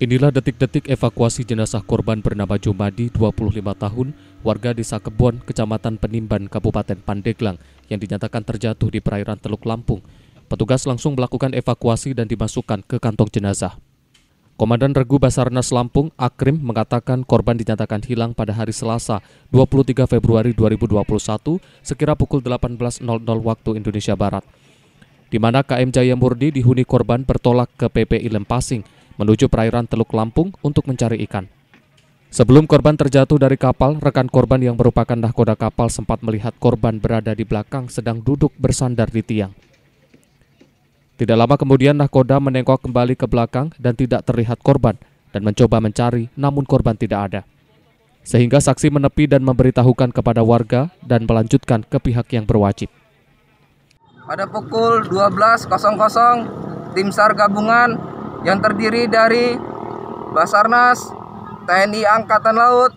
Inilah detik-detik evakuasi jenazah korban bernama Jumadi, 25 tahun, warga desa Kebon, kecamatan Penimban, Kabupaten Pandeglang, yang dinyatakan terjatuh di perairan Teluk Lampung. Petugas langsung melakukan evakuasi dan dimasukkan ke kantong jenazah. Komandan Regu Basarnas Lampung, Akrim, mengatakan korban dinyatakan hilang pada hari Selasa, 23 Februari 2021, sekira pukul 18.00 waktu Indonesia Barat. Di mana KM Jaya Murdi dihuni korban bertolak ke PPI Lempasing, menuju perairan Teluk Lampung untuk mencari ikan. Sebelum korban terjatuh dari kapal, rekan korban yang merupakan nahkoda kapal sempat melihat korban berada di belakang sedang duduk bersandar di tiang. Tidak lama kemudian nahkoda menengok kembali ke belakang dan tidak terlihat korban dan mencoba mencari namun korban tidak ada. Sehingga saksi menepi dan memberitahukan kepada warga dan melanjutkan ke pihak yang berwajib. Pada pukul 12.00, tim SAR gabungan yang terdiri dari Basarnas, TNI Angkatan Laut,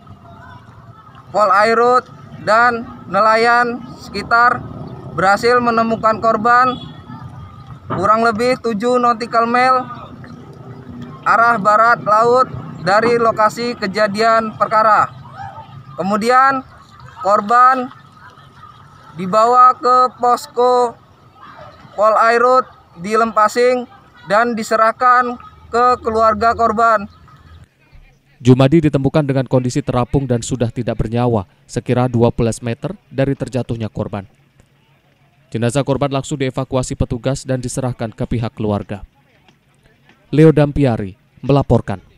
Polairut, dan nelayan sekitar berhasil menemukan korban kurang lebih 7 nautical mile arah barat laut dari lokasi kejadian perkara. Kemudian korban dibawa ke posko Polairut di Lempasing dan diserahkan ke keluarga korban. Jumadi ditemukan dengan kondisi terapung dan sudah tidak bernyawa, sekira 12 meter dari terjatuhnya korban. Jenazah korban langsung dievakuasi petugas dan diserahkan ke pihak keluarga. Leo Dampiari melaporkan.